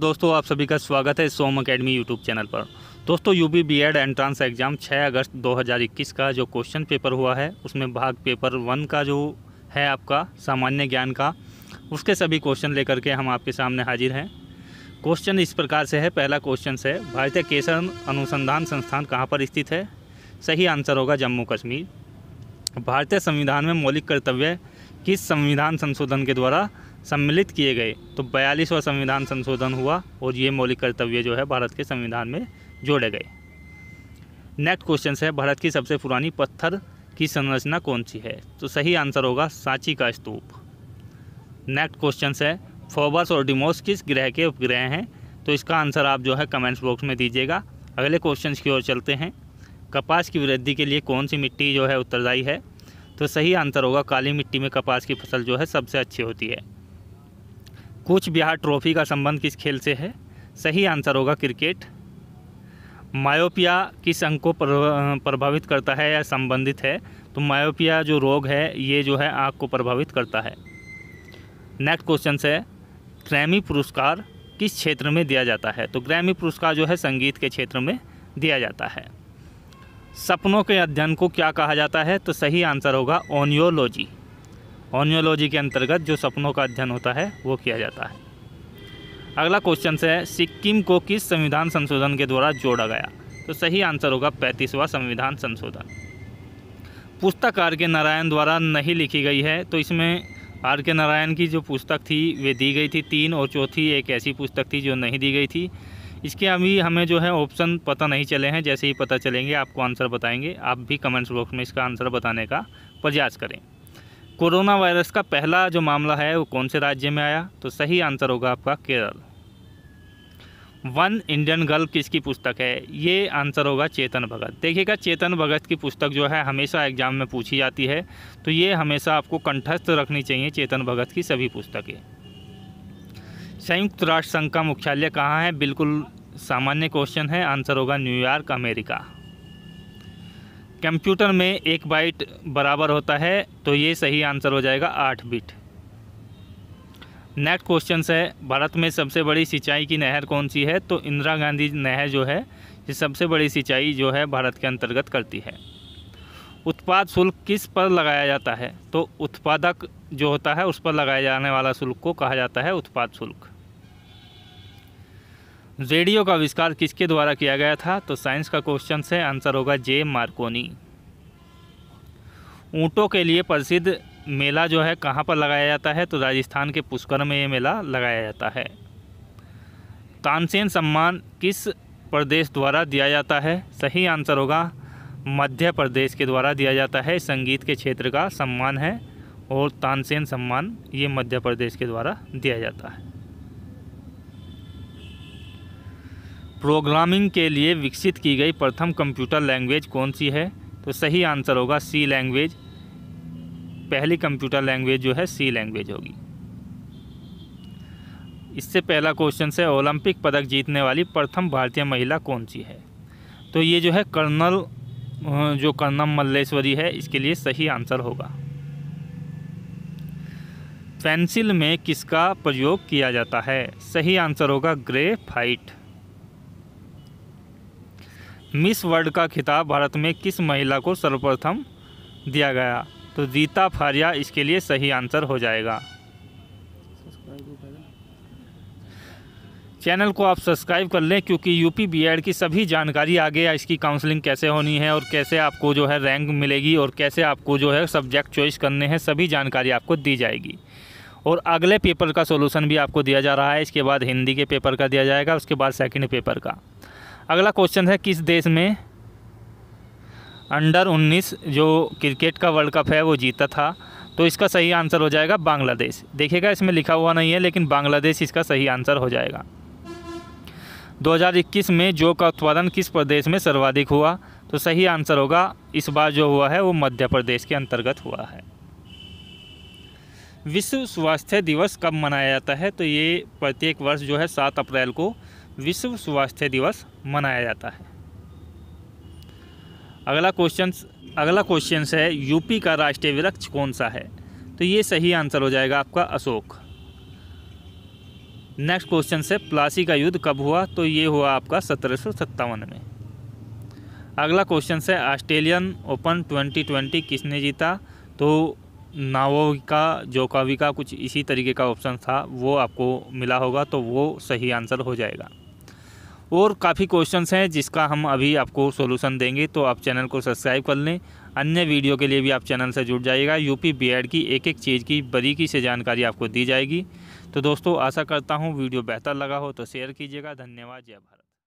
दोस्तों आप सभी का स्वागत है सोम अकेडमी यूट्यूब चैनल पर दोस्तों यूपी बीएड एंट्रांस एग्ज़ाम 6 अगस्त 2021 का जो क्वेश्चन पेपर हुआ है उसमें भाग पेपर वन का जो है आपका सामान्य ज्ञान का उसके सभी क्वेश्चन लेकर के हम आपके सामने हाजिर हैं क्वेश्चन इस प्रकार से है पहला क्वेश्चन है भारतीय केसर अनुसंधान संस्थान कहाँ पर स्थित है सही आंसर होगा जम्मू कश्मीर भारतीय संविधान में मौलिक कर्तव्य किस संविधान संशोधन के द्वारा सम्मिलित किए गए तो बयालीसवा संविधान संशोधन हुआ और ये मौलिक कर्तव्य जो है भारत के संविधान में जोड़े गए नेक्स्ट क्वेश्चन है भारत की सबसे पुरानी पत्थर की संरचना कौन सी है तो सही आंसर होगा सांची का स्तूप नेक्स्ट क्वेश्चन है फोबस और डिमोस किस ग्रह के उपग्रह हैं तो इसका आंसर आप जो है कमेंट्स बॉक्स में दीजिएगा अगले क्वेश्चन की ओर चलते हैं कपास की वृद्धि के लिए कौन सी मिट्टी जो है उत्तरदायी है तो सही आंसर होगा काली मिट्टी में कपास की फसल जो है सबसे अच्छी होती है कूच बिहार ट्रॉफी का संबंध किस खेल से है सही आंसर होगा क्रिकेट मायोपिया किस अंग को प्रभावित करता है या संबंधित है तो मायोपिया जो रोग है ये जो है आँख को प्रभावित करता है नेक्स्ट क्वेश्चन है ग्रैमी पुरस्कार किस क्षेत्र में दिया जाता है तो ग्रैमी पुरस्कार जो है संगीत के क्षेत्र में दिया जाता है सपनों के अध्ययन को क्या कहा जाता है तो सही आंसर होगा ओनियोलॉजी ऑनियोलॉजी के अंतर्गत जो सपनों का अध्ययन होता है वो किया जाता है अगला क्वेश्चन से है सिक्किम को किस संविधान संशोधन के द्वारा जोड़ा गया तो सही आंसर होगा पैंतीसवां संविधान संशोधन पुस्तक आर के नारायण द्वारा नहीं लिखी गई है तो इसमें आर के नारायण की जो पुस्तक थी वे दी गई थी तीन और चौथी एक ऐसी पुस्तक थी जो नहीं दी गई थी इसके अभी हमें जो है ऑप्शन पता नहीं चले हैं जैसे ही पता चलेंगे आपको आंसर बताएंगे आप भी कमेंट्स बॉक्स में इसका आंसर बताने का प्रयास करें कोरोना वायरस का पहला जो मामला है वो कौन से राज्य में आया तो सही आंसर होगा आपका केरल वन इंडियन गर्ल किसकी पुस्तक है ये आंसर होगा चेतन भगत देखिएगा चेतन भगत की पुस्तक जो है हमेशा एग्जाम में पूछी जाती है तो ये हमेशा आपको कंठस्थ रखनी चाहिए चेतन भगत की सभी पुस्तकें संयुक्त राष्ट्र संघ का मुख्यालय कहाँ है बिल्कुल सामान्य क्वेश्चन है आंसर होगा न्यूयॉर्क अमेरिका कंप्यूटर में एक बाइट बराबर होता है तो ये सही आंसर हो जाएगा आठ बिट नेक्स्ट क्वेश्चन है भारत में सबसे बड़ी सिंचाई की नहर कौन सी है तो इंदिरा गांधी नहर जो है ये सबसे बड़ी सिंचाई जो है भारत के अंतर्गत करती है उत्पाद शुल्क किस पर लगाया जाता है तो उत्पादक जो होता है उस पर लगाया जाने वाला शुल्क को कहा जाता है उत्पाद शुल्क रेडियो का आविष्कार किसके द्वारा किया गया था तो साइंस का क्वेश्चन से आंसर होगा जे मार्कोनी ऊँटों के लिए प्रसिद्ध मेला जो है कहाँ पर लगाया जाता है तो राजस्थान के पुष्कर में ये मेला लगाया जाता है तानसेन सम्मान किस प्रदेश द्वारा दिया जाता है सही आंसर होगा मध्य प्रदेश के द्वारा दिया जाता है संगीत के क्षेत्र का सम्मान है और तानसेन सम्मान ये मध्य प्रदेश के द्वारा दिया जाता है प्रोग्रामिंग के लिए विकसित की गई प्रथम कंप्यूटर लैंग्वेज कौन सी है तो सही आंसर होगा सी लैंग्वेज पहली कंप्यूटर लैंग्वेज जो है सी लैंग्वेज होगी इससे पहला क्वेश्चन है ओलंपिक पदक जीतने वाली प्रथम भारतीय महिला कौन सी है तो ये जो है कर्नल जो कर्नम मल्लेश्वरी है इसके लिए सही आंसर होगा पेंसिल में किसका प्रयोग किया जाता है सही आंसर होगा ग्रे फाइट मिस वर्ल्ड का खिताब भारत में किस महिला को सर्वप्रथम दिया गया तो रीता फारिया इसके लिए सही आंसर हो जाएगा चैनल को आप सब्सक्राइब कर लें क्योंकि यूपी बीएड की सभी जानकारी आगे या इसकी काउंसलिंग कैसे होनी है और कैसे आपको जो है रैंक मिलेगी और कैसे आपको जो है सब्जेक्ट चॉइस करने हैं सभी जानकारी आपको दी जाएगी और अगले पेपर का सोल्यूशन भी आपको दिया जा रहा है इसके बाद हिंदी के पेपर का दिया जाएगा उसके बाद सेकेंड पेपर का अगला क्वेश्चन है किस देश में अंडर 19 जो क्रिकेट का वर्ल्ड कप है वो जीता था तो इसका सही आंसर हो जाएगा बांग्लादेश देखिएगा इसमें लिखा हुआ नहीं है लेकिन बांग्लादेश इसका सही आंसर हो जाएगा 2021 में जो का उत्पादन किस प्रदेश में सर्वाधिक हुआ तो सही आंसर होगा इस बार जो हुआ है वो मध्य प्रदेश के अंतर्गत हुआ है विश्व स्वास्थ्य दिवस कब मनाया जाता है तो ये प्रत्येक वर्ष जो है सात अप्रैल को विश्व स्वास्थ्य दिवस मनाया जाता है अगला क्वेश्चन अगला क्वेश्चन है यूपी का राष्ट्रीय वृक्ष कौन सा है तो ये सही आंसर हो जाएगा आपका अशोक नेक्स्ट क्वेश्चन से प्लासी का युद्ध कब हुआ तो ये हुआ आपका सत्रह में अगला क्वेश्चन है ऑस्ट्रेलियन ओपन 2020 किसने जीता तो नावोविका जोकाविका कुछ इसी तरीके का ऑप्शन था वो आपको मिला होगा तो वो सही आंसर हो जाएगा और काफ़ी क्वेश्चंस हैं जिसका हम अभी आपको सोल्यूशन देंगे तो आप चैनल को सब्सक्राइब कर लें अन्य वीडियो के लिए भी आप चैनल से जुड़ जाइएगा यूपी बीएड की एक एक चीज़ की बारीकी से जानकारी आपको दी जाएगी तो दोस्तों आशा करता हूँ वीडियो बेहतर लगा हो तो शेयर कीजिएगा धन्यवाद जय भारत